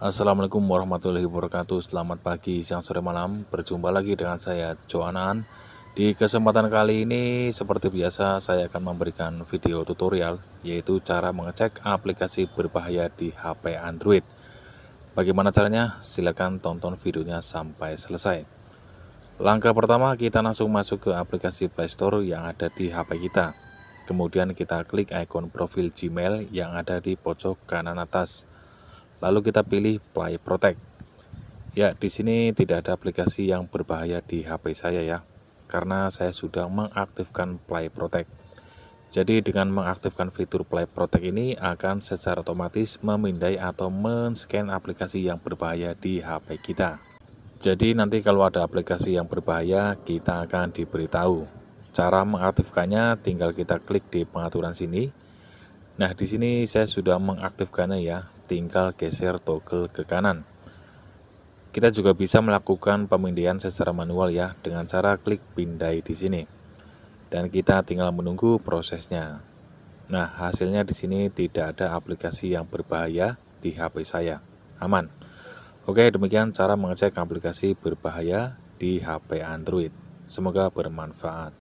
Assalamualaikum warahmatullahi wabarakatuh Selamat pagi, siang, sore, malam Berjumpa lagi dengan saya, Joanan Di kesempatan kali ini Seperti biasa, saya akan memberikan video tutorial Yaitu cara mengecek aplikasi berbahaya di HP Android Bagaimana caranya? Silahkan tonton videonya sampai selesai Langkah pertama, kita langsung masuk ke aplikasi Playstore yang ada di HP kita Kemudian kita klik ikon profil Gmail yang ada di pojok kanan atas Lalu kita pilih Play Protect. Ya, di sini tidak ada aplikasi yang berbahaya di HP saya ya, karena saya sudah mengaktifkan Play Protect. Jadi dengan mengaktifkan fitur Play Protect ini akan secara otomatis memindai atau men-scan aplikasi yang berbahaya di HP kita. Jadi nanti kalau ada aplikasi yang berbahaya, kita akan diberitahu. Cara mengaktifkannya tinggal kita klik di pengaturan sini. Nah, di sini saya sudah mengaktifkannya ya tinggal geser toggle ke kanan. Kita juga bisa melakukan pemindaian secara manual ya dengan cara klik pindai di sini. Dan kita tinggal menunggu prosesnya. Nah, hasilnya di sini tidak ada aplikasi yang berbahaya di HP saya. Aman. Oke, demikian cara mengecek aplikasi berbahaya di HP Android. Semoga bermanfaat.